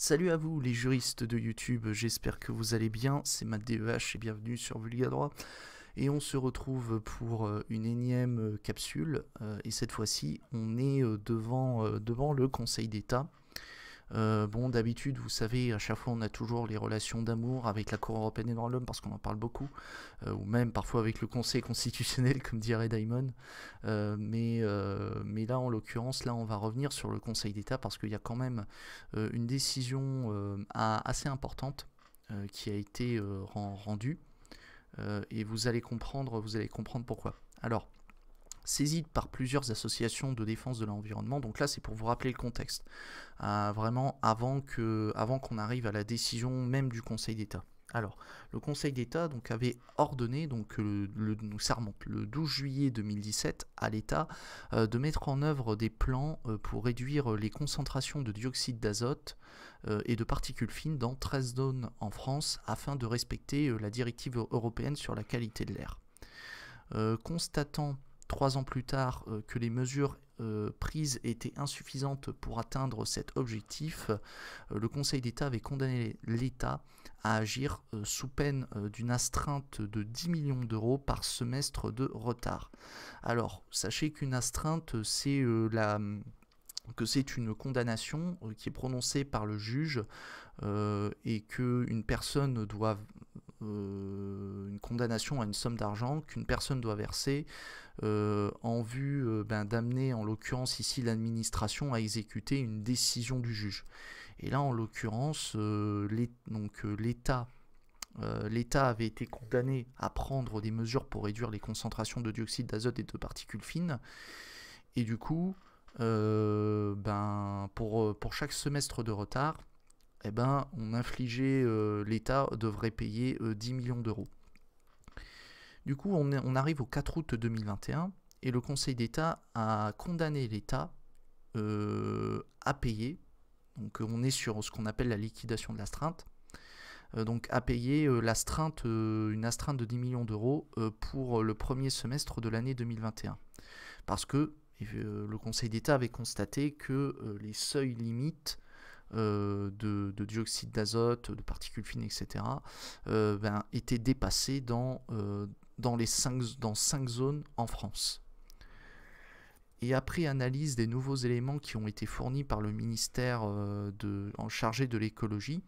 Salut à vous les juristes de YouTube, j'espère que vous allez bien, c'est Matt DEH et bienvenue sur Vulga Droit. Et on se retrouve pour euh, une énième euh, capsule, euh, et cette fois-ci on est devant, devant le Conseil d'État euh, bon, d'habitude, vous savez, à chaque fois, on a toujours les relations d'amour avec la Cour européenne des droits de l'homme, parce qu'on en parle beaucoup, euh, ou même parfois avec le Conseil constitutionnel, comme dirait Diamond. Euh, mais, mais là, en l'occurrence, là, on va revenir sur le Conseil d'État, parce qu'il y a quand même une décision assez importante qui a été rendue, et vous allez comprendre, vous allez comprendre pourquoi. Alors, saisie par plusieurs associations de défense de l'environnement. Donc là, c'est pour vous rappeler le contexte, euh, vraiment avant qu'on avant qu'on arrive à la décision même du Conseil d'État. Alors, le Conseil d'État avait ordonné donc le, ça remonte le 12 juillet 2017 à l'État euh, de mettre en œuvre des plans euh, pour réduire les concentrations de dioxyde d'azote et de particules fines dans 13 zones en France afin de respecter la directive européenne sur la qualité de l'air. constatant trois ans plus tard euh, que les mesures euh, prises étaient insuffisantes pour atteindre cet objectif, euh, le Conseil d'État avait condamné l'État à agir sous peine d'une astreinte de 10 millions d'euros par semestre de retard. Alors, sachez qu'une astreinte, c'est que c'est une condamnation qui est prononcée par le juge et que une personne doit euh, une condamnation à une somme d'argent qu'une personne doit verser euh, en vue euh, ben, d'amener, en l'occurrence ici, l'administration à exécuter une décision du juge. Et là, en l'occurrence, l'État l'État avait été condamné à prendre des mesures pour réduire les concentrations de dioxyde d'azote et de particules fines. Et du coup, ben, pour chaque semestre de retard, eh ben, on infligeait, euh, l'État devrait payer 10 euh, millions d'euros. Du coup, on, arrive au 4 août 2021 et le Conseil d'État a condamné l'État euh, à payer. Donc, on est sur ce qu'on appelle la liquidation de l'astreinte. donc, à payer l'astreinte, une astreinte de 10 millions d'euros pour le premier semestre de l'année 2021. Parce que le Conseil d'État avait constaté que les seuils limites euh, de, dioxyde d'azote, de particules fines, etc., euh, ben, étaient dépassés dans, euh, dans, les cinq, dans cinq zones en France. Et après analyse des nouveaux éléments qui ont été fournis par le ministère en chargé de l'écologie,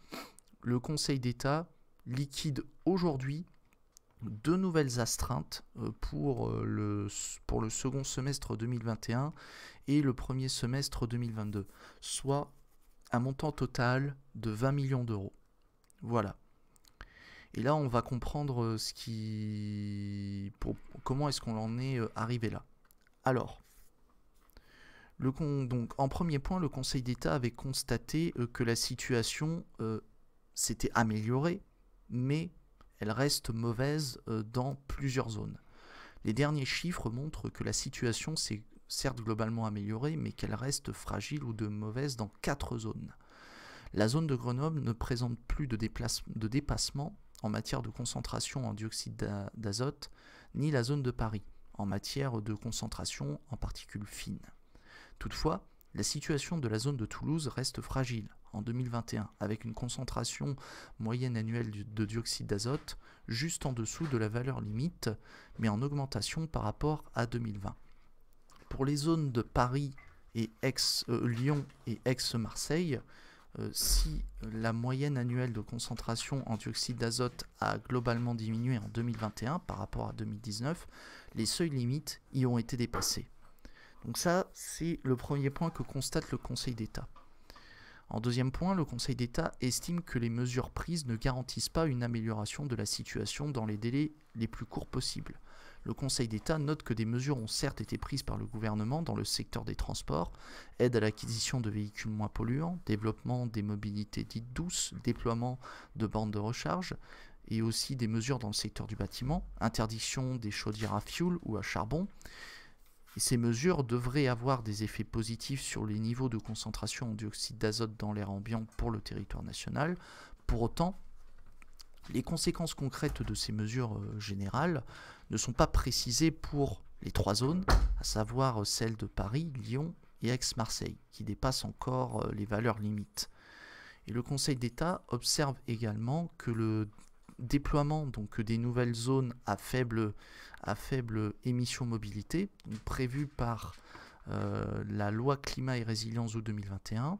le Conseil d'État liquide aujourd'hui deux nouvelles astreintes pour le, pour le second semestre 2021 et le premier semestre 2022, soit un montant total de 20 millions d'euros. Voilà. Et là, on va comprendre euh, ce qui, comment est-ce qu'on en est euh, arrivé là. Alors, le donc, en premier point, le Conseil d'État avait constaté euh, que la situation s'était améliorée, mais elle reste mauvaise dans plusieurs zones. Les derniers chiffres montrent que la situation s'est certes globalement améliorée, mais qu'elle reste fragile ou de mauvaise dans quatre zones. La zone de Grenoble ne présente plus de, de dépassement en matière de concentration en dioxyde d'azote, ni la zone de Paris en matière de concentration en particules fines. Toutefois, la situation de la zone de Toulouse reste fragile en 2021, avec une concentration moyenne annuelle de dioxyde d'azote juste en dessous de la valeur limite, mais en augmentation par rapport à 2020 pour les zones de Paris et ex-Lyon euh, et ex-Marseille, euh, si la moyenne annuelle de concentration en dioxyde d'azote a globalement diminué en 2021 par rapport à 2019, les seuils limites y ont été dépassés. Donc ça, c'est le premier point que constate le Conseil d'État. En deuxième point, le Conseil d'État estime que les mesures prises ne garantissent pas une amélioration de la situation dans les délais les plus courts possibles le Conseil d'État note que des mesures ont certes été prises par le gouvernement dans le secteur des transports, aide à l'acquisition de véhicules moins polluants, développement des mobilités dites douces, déploiement de bandes de recharge, et aussi des mesures dans le secteur du bâtiment, interdiction des chaudières à fioul ou à charbon. ces mesures devraient avoir des effets positifs sur les niveaux de concentration en dioxyde d'azote dans l'air ambiant pour le territoire national. Pour autant, les conséquences concrètes de ces mesures euh, générales ne sont pas précisées pour les trois zones, à savoir euh, celles de Paris, Lyon et Aix-Marseille, qui dépassent encore euh, les valeurs limites. Et le Conseil d'État observe également que le déploiement donc, des nouvelles zones à faible, à émission mobilité, prévues par euh, la loi climat et résilience ou 2021,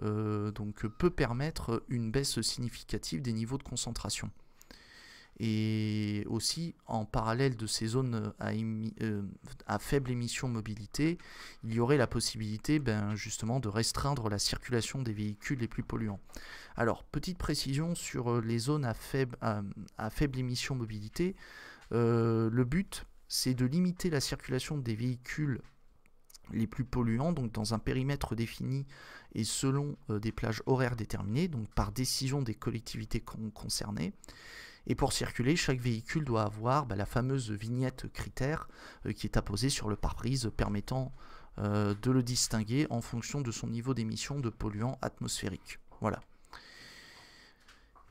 donc, peut permettre une baisse significative des niveaux de concentration et aussi en parallèle de ces zones euh, euh, à, faible émission mobilité, il y aurait la possibilité ben, justement de restreindre la circulation des véhicules les plus polluants. Alors, petite précision sur euh, les zones à faible, à, faible émission mobilité, le but c'est de limiter la circulation des véhicules les plus polluants, donc dans un périmètre défini et selon des plages horaires déterminées, donc par décision des collectivités concernées. Et pour circuler, chaque véhicule doit avoir bah, la fameuse vignette critère euh, qui est apposée sur le pare-brise permettant euh, de le distinguer en fonction de son niveau d'émission de polluants atmosphériques. Voilà.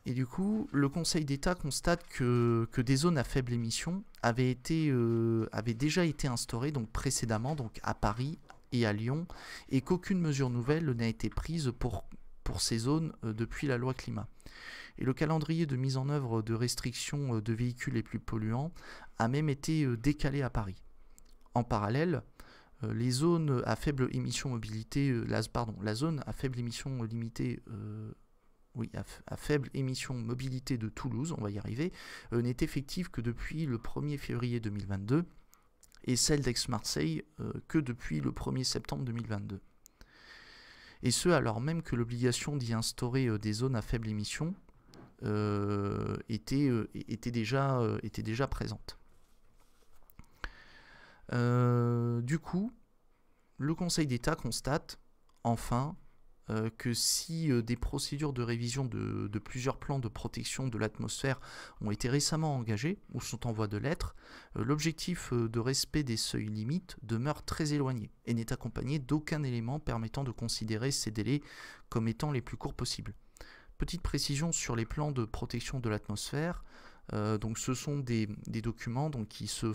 Et du coup, le Conseil d'État constate que, des zones à faible émission avaient, été, euh, déjà été instaurées donc précédemment donc à Paris et à Lyon et qu'aucune mesure nouvelle n'a été prise pour, pour ces zones depuis la loi climat. Et le calendrier de mise en œuvre de restrictions euh, de véhicules les plus polluants a même été euh, décalé à Paris. En parallèle, euh, les zones à la, zone à faible émission à, faible mobilité de Toulouse, on va y arriver, n'est effective que depuis le 1er février 2022 et celle d'Aix-Marseille que depuis le 1er septembre 2022 et ce alors même que l'obligation d'y instaurer euh, des zones à faible émission euh, était, euh, était, déjà, était déjà présente. du coup, le Conseil d'État constate, enfin, euh, que si euh, des procédures de révision de, plusieurs plans de protection de l'atmosphère ont été récemment engagées ou sont en voie de l'être, euh, l'objectif de respect des seuils limites demeure très éloigné et n'est accompagné d'aucun élément permettant de considérer ces délais comme étant les plus courts possibles. Petite précision sur les plans de protection de l'atmosphère, euh, donc ce sont des, documents qui, se,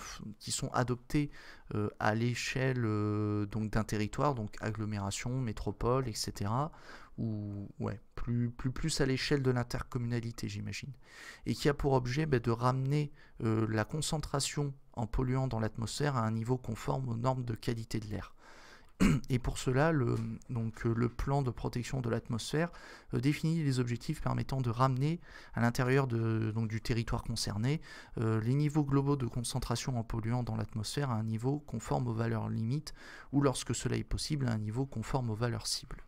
sont adoptés euh, à l'échelle euh, d'un territoire, donc agglomération, métropole, etc. Ou plus, plus, plus à l'échelle de l'intercommunalité, j'imagine. Et qui a pour objet bah, de ramener la concentration en polluant dans l'atmosphère à un niveau conforme aux normes de qualité de l'air. Et pour cela, euh, le, plan de protection de l'atmosphère euh, définit les objectifs permettant de ramener à l'intérieur du territoire concerné euh, les niveaux globaux de concentration en polluants dans l'atmosphère à un niveau conforme aux valeurs limites ou lorsque cela est possible à un niveau conforme aux valeurs cibles.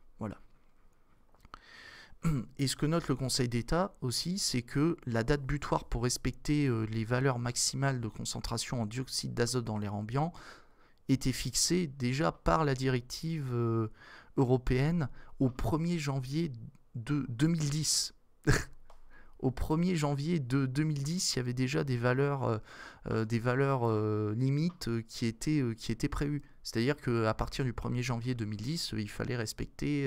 Et ce que note le Conseil d'État aussi, c'est que la date butoir pour respecter les valeurs maximales de concentration en dioxyde d'azote dans l'air ambiant, était fixé déjà par la directive euh, européenne au 1er janvier de 2010. au 1er janvier de 2010, il y avait déjà des valeurs, euh, euh, des valeurs limites qui étaient, qui étaient prévues. C'est-à-dire qu'à partir du 1er janvier 2010, il fallait respecter,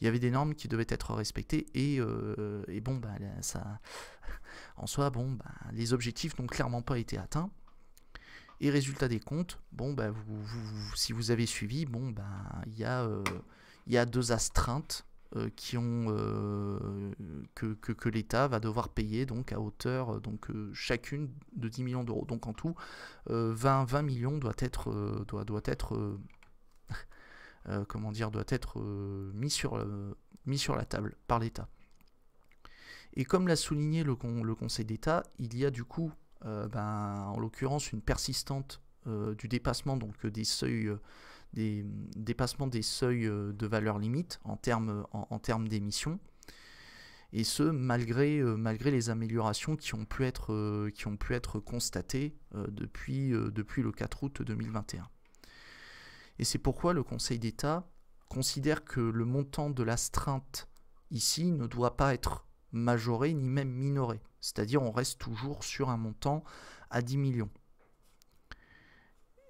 il y avait des normes qui devaient être respectées et, et bon, ben, ça, en soi, bon, ben, les objectifs n'ont clairement pas été atteints. Et résultat des comptes, bon, bah, vous, si vous avez suivi, bon, ben il y, euh, y, a deux astreintes euh, qui ont, euh, que, l'État va devoir payer donc, à hauteur donc, chacune de 10 millions d'euros. Donc en tout, 20, 20 millions doit être, doit, doit être comment dire, doit être mis, sur, mis sur la table par l'État. Et comme l'a souligné le Conseil d'État, il y a du coup euh, ben, en l'occurrence une persistante euh, du dépassement donc euh, des seuils des mm, dépassements des seuils de valeur limite en termes en, termes d'émissions et ce malgré, malgré les améliorations qui ont pu être, qui ont pu être constatées depuis, depuis le 4 août 2021. Et c'est pourquoi le Conseil d'État considère que le montant de la l'astreinte ici ne doit pas être majoré ni même minoré. C'est-à-dire on reste toujours sur un montant à 10 millions.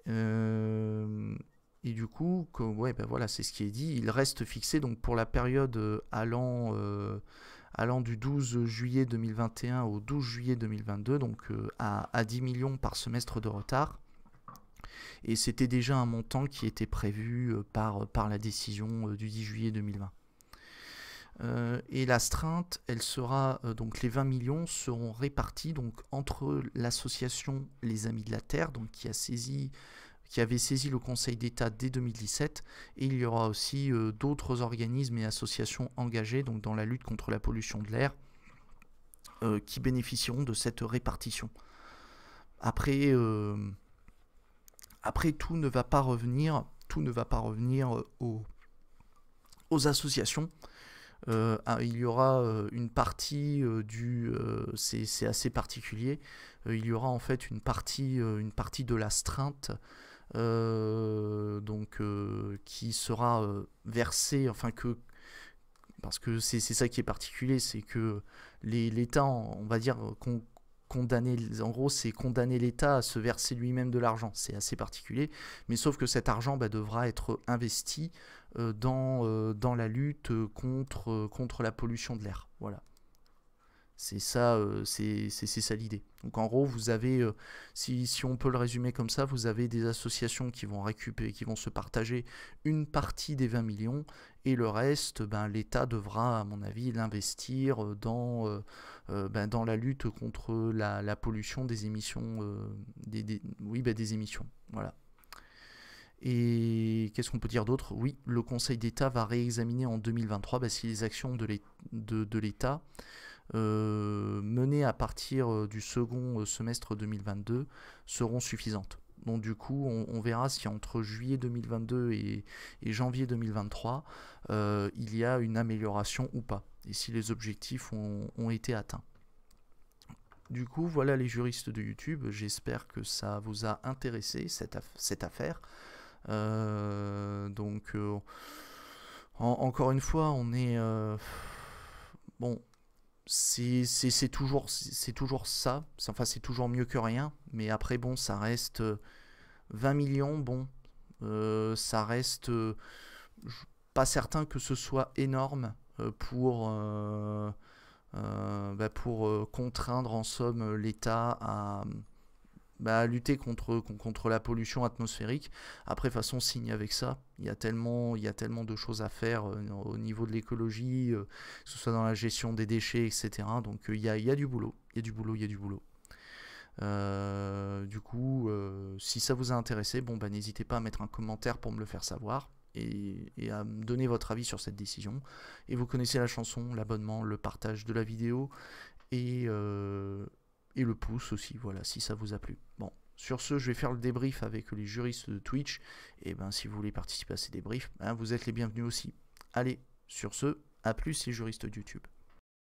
Euh, et du coup, ouais, ben voilà, c'est ce qui est dit. Il reste fixé donc pour la période euh, allant, euh, allant du 12 juillet 2021 au 12 juillet 2022, donc à, à 10 millions par semestre de retard. Et c'était déjà un montant qui était prévu par, par la décision du 10 juillet 2020. Et euh, et l'astreinte, elle sera euh, donc les 20 millions seront répartis donc entre l'association Les Amis de la Terre, qui a saisi, qui avait saisi le Conseil d'État dès 2017, et il y aura aussi euh, d'autres organismes et associations engagées donc dans la lutte contre la pollution de l'air qui bénéficieront de cette répartition. Après, tout ne va pas revenir, tout ne va pas revenir aux associations euh, il y aura euh, une partie euh, du... c'est assez particulier. il y aura en fait une partie, une partie de l'astreinte donc, qui sera versée, enfin que... Parce que c'est ça qui est particulier, c'est que l'État, on va dire, qu'on condamner, en gros, c'est condamner l'État à se verser lui-même de l'argent. C'est assez particulier, mais sauf que cet argent bah, devra être investi euh, dans, euh, dans la lutte euh, contre, contre la pollution de l'air. Voilà. C'est ça, c'est ça l'idée. Donc en gros, vous avez, si, si, on peut le résumer comme ça, vous avez des associations qui vont récupérer, qui vont se partager une partie des 20 millions et le reste, ben, l'État devra, à mon avis, l'investir dans, ben, dans la lutte contre la, la pollution des émissions, des, des, oui, ben, des émissions. Voilà. Et qu'est-ce qu'on peut dire d'autre Oui, le Conseil d'État va réexaminer en 2023 bah, si les actions de l'État euh, menées à partir euh, du second euh, semestre 2022 seront suffisantes. Donc du coup, on, verra si entre juillet 2022 et, janvier 2023, il y a une amélioration ou pas, et si les objectifs ont, été atteints. Du coup, voilà les juristes de YouTube, j'espère que ça vous a intéressé cette affaire. Euh, donc, euh, encore une fois, on est. Euh, bon, c'est toujours, toujours ça. Enfin, c'est toujours mieux que rien. Mais après, bon, ça reste 20 millions. Bon, ça reste pas certain que ce soit énorme pour, bah, pour contraindre en somme l'État à, bah, lutter contre, contre la pollution atmosphérique. Après, façon, signe avec ça. Il y a tellement, il y tellement de choses à faire euh, au niveau de l'écologie, euh, que ce soit dans la gestion des déchets, etc. Donc, euh, il, y a, il y du boulot. Il y a du boulot, il y a du boulot. du coup, si ça vous a intéressé, bon, bah, n'hésitez pas à mettre un commentaire pour me le faire savoir et, et à me donner votre avis sur cette décision. Et vous connaissez la chanson, l'abonnement, le partage de la vidéo et et le pouce aussi, voilà, si ça vous a plu. Bon, sur ce, je vais faire le débrief avec les juristes de Twitch, et ben si vous voulez participer à ces débriefs, hein, vous êtes les bienvenus aussi. Allez, sur ce, à plus les juristes de YouTube.